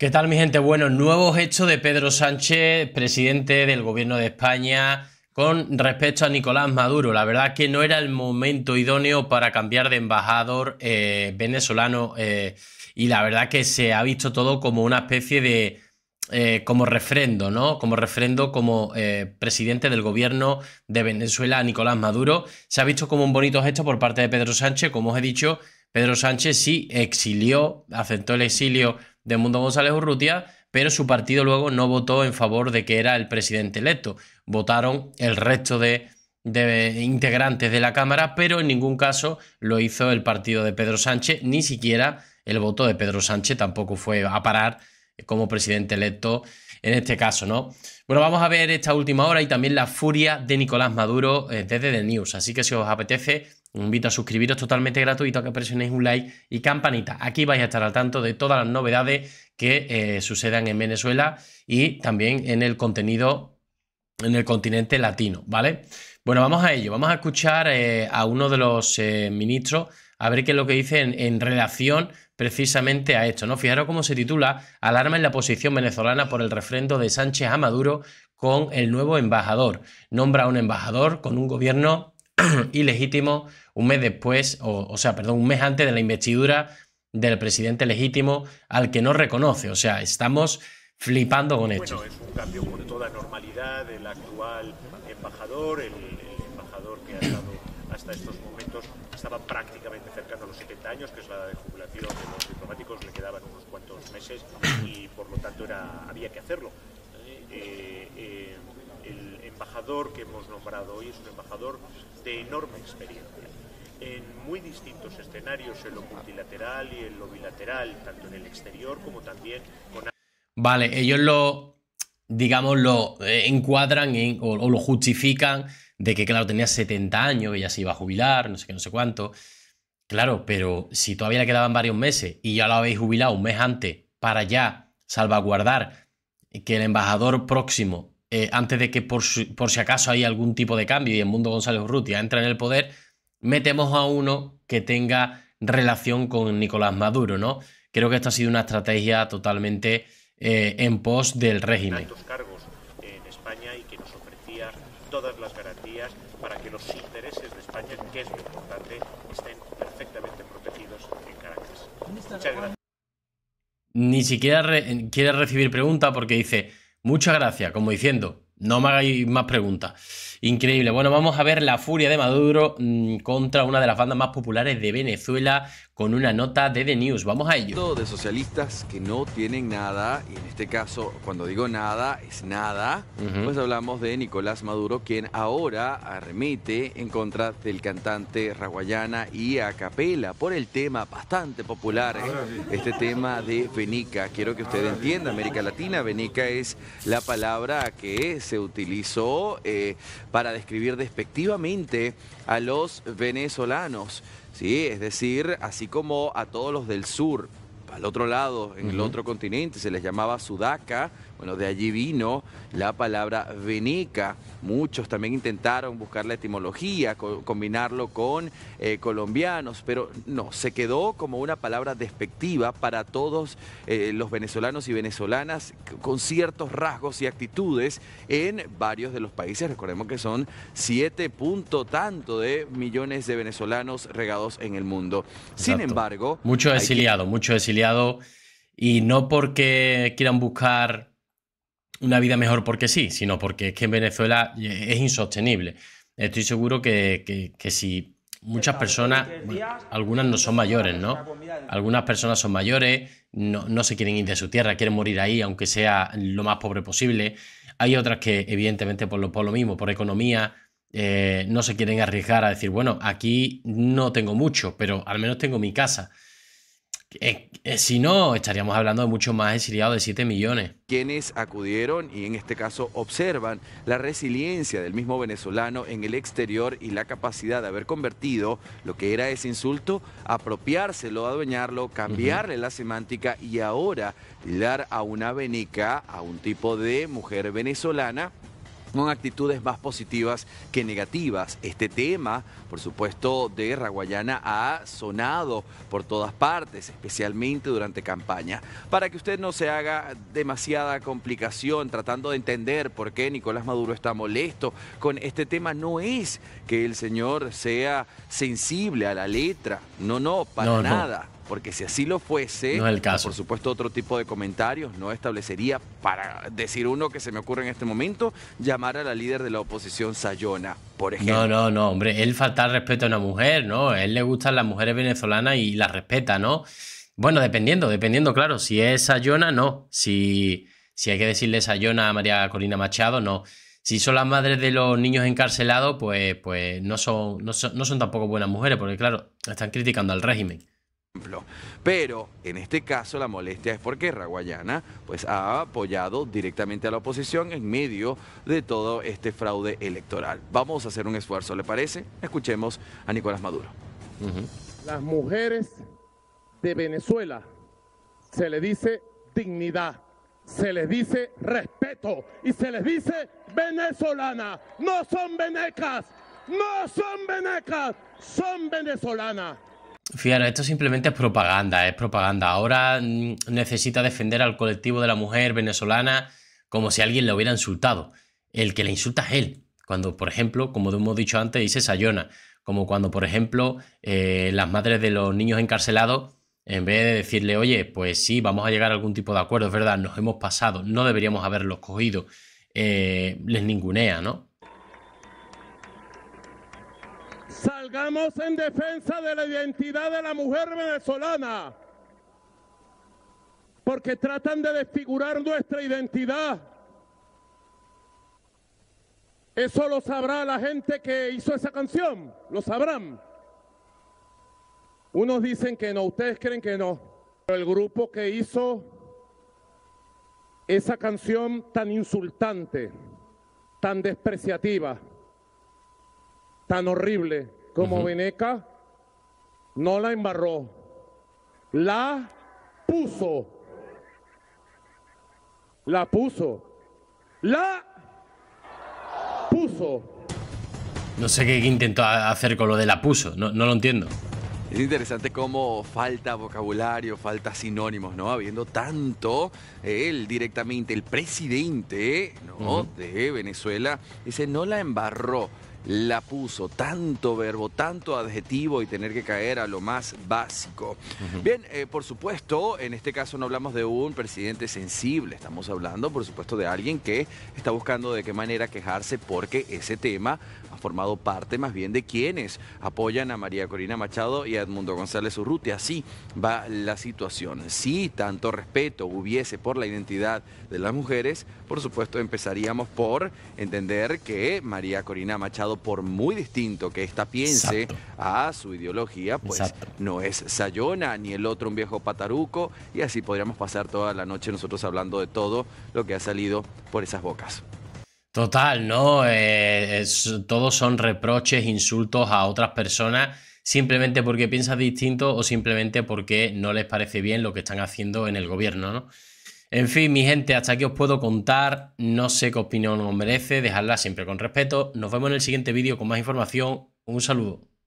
¿Qué tal mi gente? Bueno, nuevos hechos de Pedro Sánchez, presidente del gobierno de España, con respecto a Nicolás Maduro. La verdad que no era el momento idóneo para cambiar de embajador eh, venezolano eh, y la verdad que se ha visto todo como una especie de... Eh, como refrendo, ¿no? Como refrendo como presidente del gobierno de Venezuela, Nicolás Maduro. Se ha visto como un bonito gesto por parte de Pedro Sánchez, como os he dicho, Pedro Sánchez sí exilió, aceptó el exilio de Mundo González Urrutia, pero su partido luego no votó en favor de que era el presidente electo. Votaron el resto de, integrantes de la Cámara, pero en ningún caso lo hizo el partido de Pedro Sánchez, ni siquiera el voto de Pedro Sánchez tampoco fue a parar como presidente electo en este caso, ¿no? Bueno, vamos a ver esta última hora y también la furia de Nicolás Maduro eh, desde The News. Así que si os apetece, un invito a suscribiros totalmente gratuito, a que presionéis un like y campanita. Aquí vais a estar al tanto de todas las novedades que eh, sucedan en Venezuela y también en el contenido en el continente latino, ¿vale? Bueno, vamos a ello. Vamos a escuchar eh, a uno de los eh, ministros a ver qué es lo que dice en, relación precisamente a esto, ¿no? Fijaros cómo se titula Alarma en la posición venezolana por el refrendo de Sánchez a Maduro con el nuevo embajador. Nombra a un embajador con un gobierno ilegítimo un mes después, o, o sea, perdón, un mes antes de la investidura del presidente legítimo al que no reconoce. O sea, estamos flipando con esto. Bueno, es un cambio con toda normalidad. El actual embajador, el, embajador que ha estado hasta estos momentos, estaba prácticamente cercano a los 70 años, que es la edad de jubilación de los diplomáticos, le quedaban unos cuantos meses y por lo tanto era, había que hacerlo. Eh, eh, embajador que hemos nombrado hoy es un embajador de enorme experiencia en muy distintos escenarios, en lo multilateral y en lo bilateral, tanto en el exterior como también con... Vale, ellos lo, digamos, lo eh, encuadran o, o, lo justifican de que, claro, tenía 70 años, que ya se iba a jubilar, no sé qué, no sé cuánto. Claro, pero si todavía le quedaban varios meses y ya lo habéis jubilado un mes antes para ya salvaguardar que el embajador próximo eh, antes de que por, si acaso hay algún tipo de cambio y el mundo González Urrutia entra en el poder, metemos a uno que tenga relación con Nicolás Maduro, ¿no? Creo que esta ha sido una estrategia totalmente eh, en pos del régimen. en España y que nos todas las garantías para que los intereses de España, es importante, estén perfectamente protegidos en Ni siquiera quiere recibir pregunta porque dice... Muchas gracias, como diciendo, no me hagáis más preguntas. Increíble. Bueno, vamos a ver la furia de Maduro mm, contra una de las bandas más populares de Venezuela con una nota de The News. Vamos a ello. De socialistas que no tienen nada, y en este caso, cuando digo nada, es nada, pues hablamos de Nicolás Maduro, quien ahora arremete en contra del cantante Raguayana y a Acapela por el tema bastante popular, ¿eh? este tema de Benica Quiero que usted entienda, América Latina, Benica es la palabra que es se utilizó eh, para describir despectivamente a los venezolanos, ¿sí? es decir, así como a todos los del sur al otro lado, en el otro continente, se les llamaba sudaca, bueno, de allí vino la palabra venica. Muchos también intentaron buscar la etimología, combinarlo con eh, colombianos, pero no, se quedó como una palabra despectiva para todos eh, los venezolanos y venezolanas con ciertos rasgos y actitudes en varios de los países. Recordemos que son siete punto tanto de millones de venezolanos regados en el mundo. Sin embargo... Mucho exiliado, mucho exiliado y no porque quieran buscar una vida mejor porque sí, sino porque es que en Venezuela eh, es insostenible. Estoy seguro que, si muchas personas, algunas no son mayores, ¿no? Algunas personas son mayores, no, se quieren ir de su tierra, quieren morir ahí, aunque sea lo más pobre posible. Hay otras que, evidentemente, por lo, por lo mismo, por economía, eh, no se quieren arriesgar a decir, bueno, aquí no tengo mucho, pero al menos tengo mi casa. Eh, eh, si no, estaríamos hablando de mucho más exiliados de 7 millones. Quienes acudieron y en este caso observan la resiliencia del mismo venezolano en el exterior y la capacidad de haber convertido lo que era ese insulto, apropiárselo, adueñarlo, cambiarle la semántica y ahora dar a una venica, a un tipo de mujer venezolana con actitudes más positivas que negativas. Este tema, por supuesto, de Raguayana ha sonado por todas partes, especialmente durante campaña. Para que usted no se haga demasiada complicación tratando de entender por qué Nicolás Maduro está molesto con este tema, no es que el señor sea sensible a la letra, no, no, para nada porque si así lo fuese, por supuesto otro tipo de comentarios no establecería, para decir uno que se me ocurre en este momento, llamar a la líder de la oposición Sayona, por ejemplo. No, no, no, hombre, él falta respeto a una mujer, ¿no? él le gustan las mujeres venezolanas y las respeta, ¿no? Bueno, dependiendo, dependiendo, claro, si es Sayona, no. Si, si hay que decirle Sayona a María Corina Machado, no. Si son las madres de los niños encarcelados, pues, pues no, son, no, son, no son tampoco buenas mujeres, porque claro, están criticando al régimen. Pero en este caso la molestia es porque Raguayana pues, ha apoyado directamente a la oposición en medio de todo este fraude electoral. Vamos a hacer un esfuerzo, ¿le parece? Escuchemos a Nicolás Maduro. Las mujeres de Venezuela se le dice dignidad, se les dice respeto y se les dice venezolana. No son venecas, no son venecas, son venezolanas. Fíjate, esto simplemente es propaganda, es propaganda. Ahora mm, necesita defender al colectivo de la mujer venezolana como si alguien le hubiera insultado. El que le insulta es él. Cuando, por ejemplo, como hemos dicho antes, dice Sayona, como cuando, por ejemplo, eh, las madres de los niños encarcelados, en vez de decirle, oye, pues sí, vamos a llegar a algún tipo de acuerdo, es verdad, nos hemos pasado, no deberíamos haberlos cogido, eh, les ningunea, ¿no? Estamos en defensa de la identidad de la mujer venezolana, porque tratan de desfigurar nuestra identidad. Eso lo sabrá la gente que hizo esa canción, lo sabrán. Unos dicen que no, ustedes creen que no. Pero el grupo que hizo esa canción tan insultante, tan despreciativa, tan horrible, como Veneca, no la embarró, la puso, la puso, la puso. No sé qué intentó hacer con lo de la puso, no, no lo entiendo. Es interesante cómo falta vocabulario, falta sinónimos, ¿no? Habiendo tanto, él eh, directamente, el presidente de Venezuela, dice, no la embarró la puso. Tanto verbo, tanto adjetivo y tener que caer a lo más básico. Bien, eh, por supuesto, en este caso no hablamos de un presidente sensible, estamos hablando, por supuesto, de alguien que está buscando de qué manera quejarse porque ese tema ha formado parte más bien de quienes apoyan a María Corina Machado y a Edmundo González Urrutia. Así va la situación. Si tanto respeto hubiese por la identidad de las mujeres, por supuesto empezaríamos por entender que María Corina Machado por muy distinto que ésta piense a su ideología, pues no es Sayona, ni el otro un viejo pataruco, y así podríamos pasar toda la noche nosotros hablando de todo lo que ha salido por esas bocas. Total, ¿no? Eh, todos son reproches, insultos a otras personas simplemente porque piensas distinto o simplemente porque no les parece bien lo que están haciendo en el gobierno, ¿no? En fin, mi gente, hasta aquí os puedo contar. No sé qué opinión os merece, dejadla siempre con respeto. Nos vemos en el siguiente vídeo con más información. Un saludo.